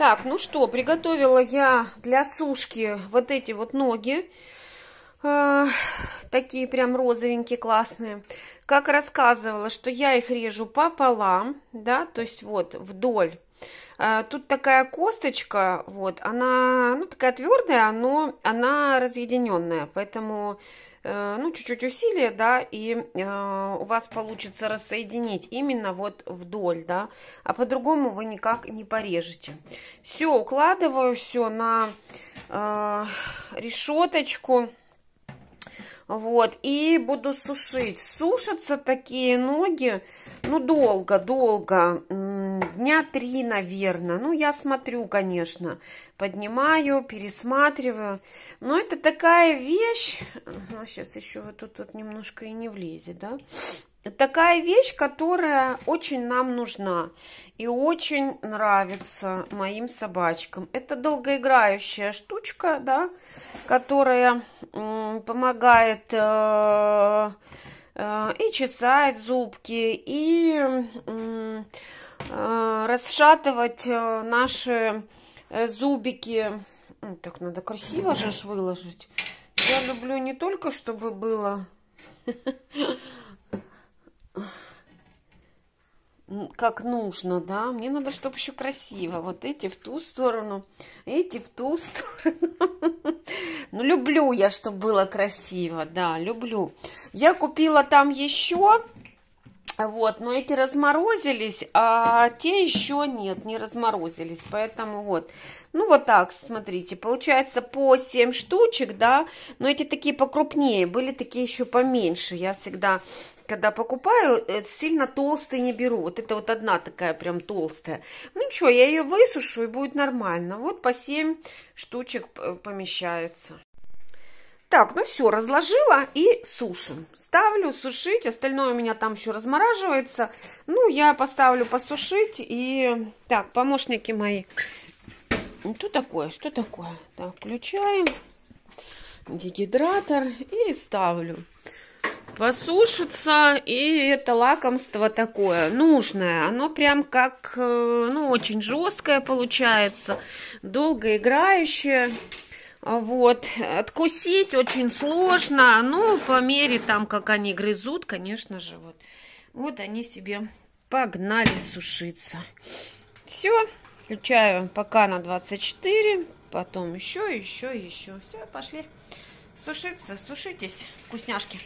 Так, ну что, приготовила я для сушки вот эти вот ноги. Э, такие прям розовенькие, классные. Как рассказывала, что я их режу пополам, да, то есть вот вдоль а, тут такая косточка, вот, она ну, такая твердая, но она разъединенная, поэтому э, ну, чуть-чуть усилия, да, и э, у вас получится рассоединить именно вот вдоль, да, а по-другому вы никак не порежете. Все, укладываю все на э, решеточку, вот, и буду сушить. Сушатся такие ноги, ну, долго-долго, дня три, наверное. Ну, я смотрю, конечно, поднимаю, пересматриваю. Но это такая вещь, а сейчас еще вот тут вот немножко и не влезет, да? Такая вещь, которая очень нам нужна и очень нравится моим собачкам. Это долгоиграющая штучка, да, которая помогает э, э, и чесает зубки, и э, Э, расшатывать э, наши э, зубики. Так надо красиво же выложить. Я люблю не только, чтобы было как нужно, да. Мне надо, чтобы еще красиво. Вот эти в ту сторону, эти в ту сторону. Ну, люблю я, чтобы было красиво, да, люблю. Я купила там еще вот, но эти разморозились, а те еще нет, не разморозились, поэтому вот. Ну, вот так, смотрите, получается по 7 штучек, да, но эти такие покрупнее, были такие еще поменьше, я всегда, когда покупаю, э, сильно толстые не беру, вот это вот одна такая прям толстая. Ну, ничего, я ее высушу и будет нормально, вот по 7 штучек э, помещается. Так, ну все, разложила и сушим. Ставлю сушить, остальное у меня там еще размораживается. Ну, я поставлю посушить и... Так, помощники мои. Ну, что такое, что такое? Так, включаем дегидратор и ставлю. Посушится, и это лакомство такое нужное. Оно прям как, э, ну, очень жесткое получается, долго играющее. Вот, откусить очень сложно, но ну, по мере там, как они грызут, конечно же, вот, вот они себе погнали сушиться. Все, включаю пока на 24, потом еще, еще, еще. Все, пошли сушиться, сушитесь, вкусняшки.